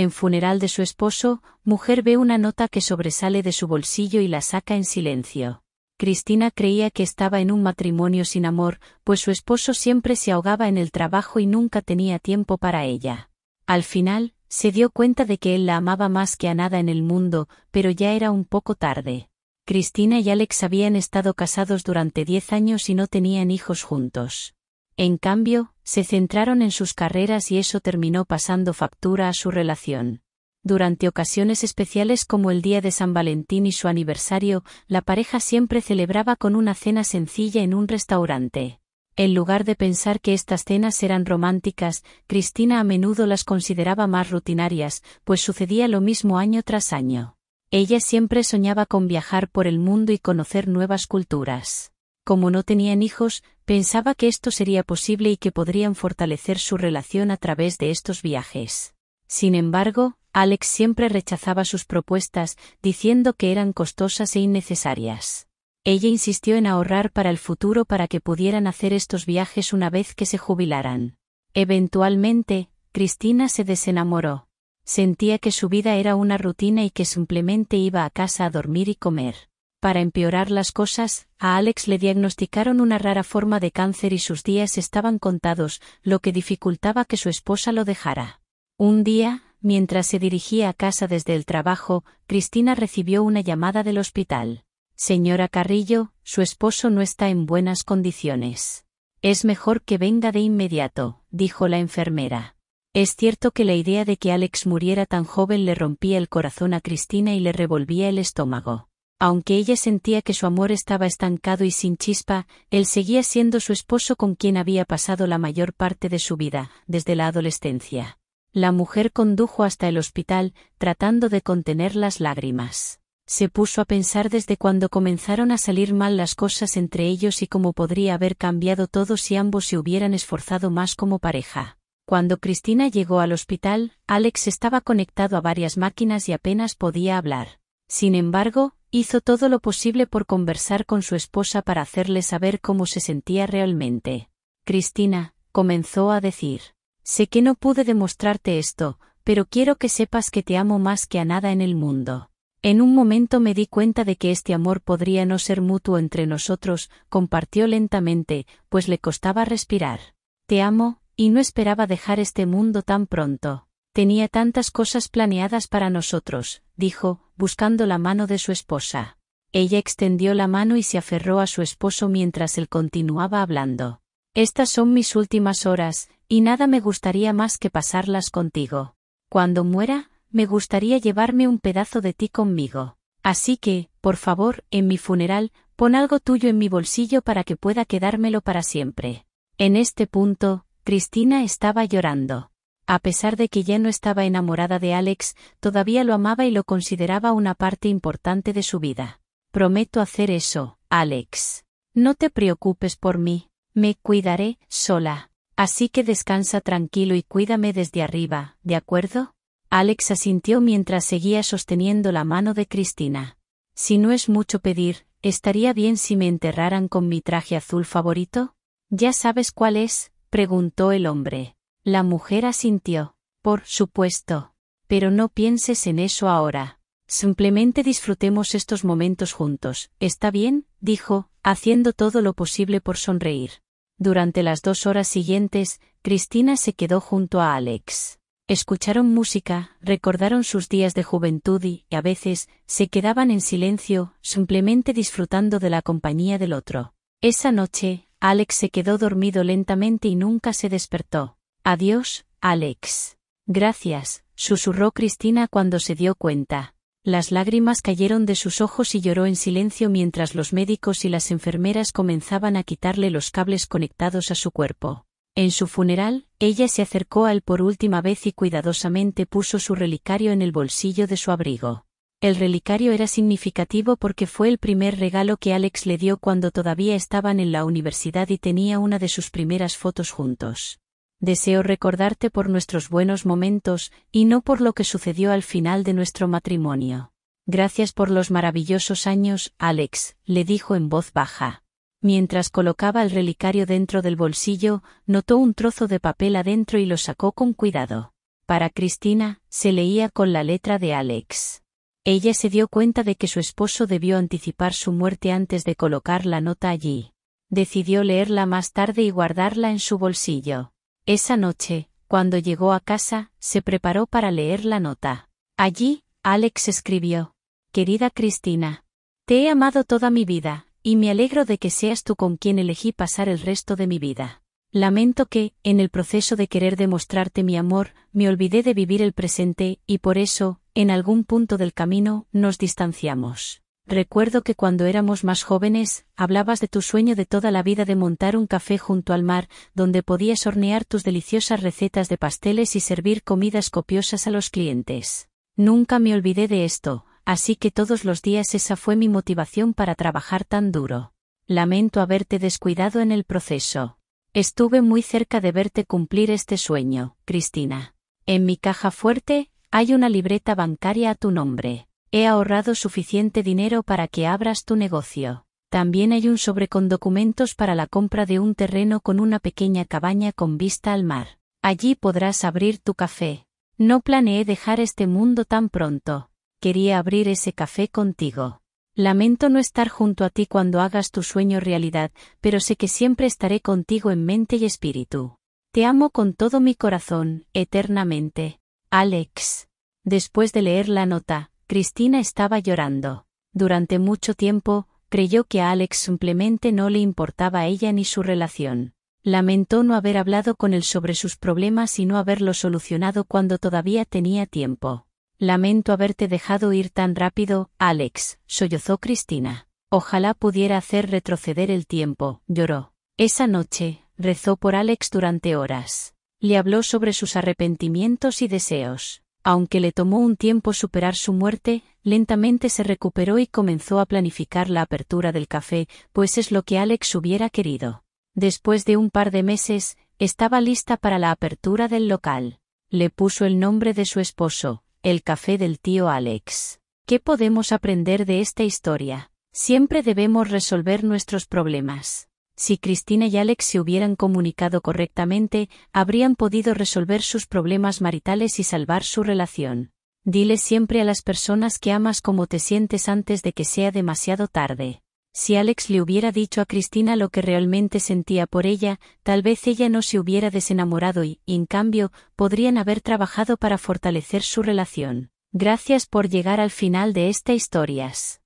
En funeral de su esposo, mujer ve una nota que sobresale de su bolsillo y la saca en silencio. Cristina creía que estaba en un matrimonio sin amor, pues su esposo siempre se ahogaba en el trabajo y nunca tenía tiempo para ella. Al final, se dio cuenta de que él la amaba más que a nada en el mundo, pero ya era un poco tarde. Cristina y Alex habían estado casados durante diez años y no tenían hijos juntos. En cambio, se centraron en sus carreras y eso terminó pasando factura a su relación. Durante ocasiones especiales como el día de San Valentín y su aniversario, la pareja siempre celebraba con una cena sencilla en un restaurante. En lugar de pensar que estas cenas eran románticas, Cristina a menudo las consideraba más rutinarias, pues sucedía lo mismo año tras año. Ella siempre soñaba con viajar por el mundo y conocer nuevas culturas. Como no tenían hijos, Pensaba que esto sería posible y que podrían fortalecer su relación a través de estos viajes. Sin embargo, Alex siempre rechazaba sus propuestas, diciendo que eran costosas e innecesarias. Ella insistió en ahorrar para el futuro para que pudieran hacer estos viajes una vez que se jubilaran. Eventualmente, Cristina se desenamoró. Sentía que su vida era una rutina y que simplemente iba a casa a dormir y comer. Para empeorar las cosas, a Alex le diagnosticaron una rara forma de cáncer y sus días estaban contados, lo que dificultaba que su esposa lo dejara. Un día, mientras se dirigía a casa desde el trabajo, Cristina recibió una llamada del hospital. Señora Carrillo, su esposo no está en buenas condiciones. Es mejor que venga de inmediato, dijo la enfermera. Es cierto que la idea de que Alex muriera tan joven le rompía el corazón a Cristina y le revolvía el estómago aunque ella sentía que su amor estaba estancado y sin chispa, él seguía siendo su esposo con quien había pasado la mayor parte de su vida, desde la adolescencia. La mujer condujo hasta el hospital, tratando de contener las lágrimas. Se puso a pensar desde cuando comenzaron a salir mal las cosas entre ellos y cómo podría haber cambiado todo si ambos se hubieran esforzado más como pareja. Cuando Cristina llegó al hospital, Alex estaba conectado a varias máquinas y apenas podía hablar. Sin embargo, Hizo todo lo posible por conversar con su esposa para hacerle saber cómo se sentía realmente. Cristina, comenzó a decir. Sé que no pude demostrarte esto, pero quiero que sepas que te amo más que a nada en el mundo. En un momento me di cuenta de que este amor podría no ser mutuo entre nosotros, compartió lentamente, pues le costaba respirar. Te amo, y no esperaba dejar este mundo tan pronto. Tenía tantas cosas planeadas para nosotros, dijo, buscando la mano de su esposa. Ella extendió la mano y se aferró a su esposo mientras él continuaba hablando. Estas son mis últimas horas, y nada me gustaría más que pasarlas contigo. Cuando muera, me gustaría llevarme un pedazo de ti conmigo. Así que, por favor, en mi funeral, pon algo tuyo en mi bolsillo para que pueda quedármelo para siempre. En este punto, Cristina estaba llorando. A pesar de que ya no estaba enamorada de Alex, todavía lo amaba y lo consideraba una parte importante de su vida. Prometo hacer eso, Alex. No te preocupes por mí, me cuidaré, sola. Así que descansa tranquilo y cuídame desde arriba, ¿de acuerdo? Alex asintió mientras seguía sosteniendo la mano de Cristina. Si no es mucho pedir, ¿estaría bien si me enterraran con mi traje azul favorito? Ya sabes cuál es, preguntó el hombre. La mujer asintió. Por supuesto. Pero no pienses en eso ahora. Simplemente disfrutemos estos momentos juntos. ¿Está bien? dijo, haciendo todo lo posible por sonreír. Durante las dos horas siguientes, Cristina se quedó junto a Alex. Escucharon música, recordaron sus días de juventud y, a veces, se quedaban en silencio, simplemente disfrutando de la compañía del otro. Esa noche, Alex se quedó dormido lentamente y nunca se despertó. Adiós, Alex. Gracias, susurró Cristina cuando se dio cuenta. Las lágrimas cayeron de sus ojos y lloró en silencio mientras los médicos y las enfermeras comenzaban a quitarle los cables conectados a su cuerpo. En su funeral, ella se acercó a él por última vez y cuidadosamente puso su relicario en el bolsillo de su abrigo. El relicario era significativo porque fue el primer regalo que Alex le dio cuando todavía estaban en la universidad y tenía una de sus primeras fotos juntos. Deseo recordarte por nuestros buenos momentos, y no por lo que sucedió al final de nuestro matrimonio. Gracias por los maravillosos años, Alex, le dijo en voz baja. Mientras colocaba el relicario dentro del bolsillo, notó un trozo de papel adentro y lo sacó con cuidado. Para Cristina, se leía con la letra de Alex. Ella se dio cuenta de que su esposo debió anticipar su muerte antes de colocar la nota allí. Decidió leerla más tarde y guardarla en su bolsillo. Esa noche, cuando llegó a casa, se preparó para leer la nota. Allí, Alex escribió. Querida Cristina, te he amado toda mi vida, y me alegro de que seas tú con quien elegí pasar el resto de mi vida. Lamento que, en el proceso de querer demostrarte mi amor, me olvidé de vivir el presente, y por eso, en algún punto del camino, nos distanciamos. Recuerdo que cuando éramos más jóvenes, hablabas de tu sueño de toda la vida de montar un café junto al mar, donde podías hornear tus deliciosas recetas de pasteles y servir comidas copiosas a los clientes. Nunca me olvidé de esto, así que todos los días esa fue mi motivación para trabajar tan duro. Lamento haberte descuidado en el proceso. Estuve muy cerca de verte cumplir este sueño, Cristina. En mi caja fuerte, hay una libreta bancaria a tu nombre. He ahorrado suficiente dinero para que abras tu negocio. También hay un sobre con documentos para la compra de un terreno con una pequeña cabaña con vista al mar. Allí podrás abrir tu café. No planeé dejar este mundo tan pronto. Quería abrir ese café contigo. Lamento no estar junto a ti cuando hagas tu sueño realidad, pero sé que siempre estaré contigo en mente y espíritu. Te amo con todo mi corazón, eternamente. Alex. Después de leer la nota, Cristina estaba llorando. Durante mucho tiempo, creyó que a Alex simplemente no le importaba a ella ni su relación. Lamentó no haber hablado con él sobre sus problemas y no haberlo solucionado cuando todavía tenía tiempo. Lamento haberte dejado ir tan rápido, Alex, sollozó Cristina. Ojalá pudiera hacer retroceder el tiempo, lloró. Esa noche, rezó por Alex durante horas. Le habló sobre sus arrepentimientos y deseos. Aunque le tomó un tiempo superar su muerte, lentamente se recuperó y comenzó a planificar la apertura del café, pues es lo que Alex hubiera querido. Después de un par de meses, estaba lista para la apertura del local. Le puso el nombre de su esposo, el café del tío Alex. ¿Qué podemos aprender de esta historia? Siempre debemos resolver nuestros problemas. Si Cristina y Alex se hubieran comunicado correctamente, habrían podido resolver sus problemas maritales y salvar su relación. Dile siempre a las personas que amas cómo te sientes antes de que sea demasiado tarde. Si Alex le hubiera dicho a Cristina lo que realmente sentía por ella, tal vez ella no se hubiera desenamorado y, en cambio, podrían haber trabajado para fortalecer su relación. Gracias por llegar al final de esta historias.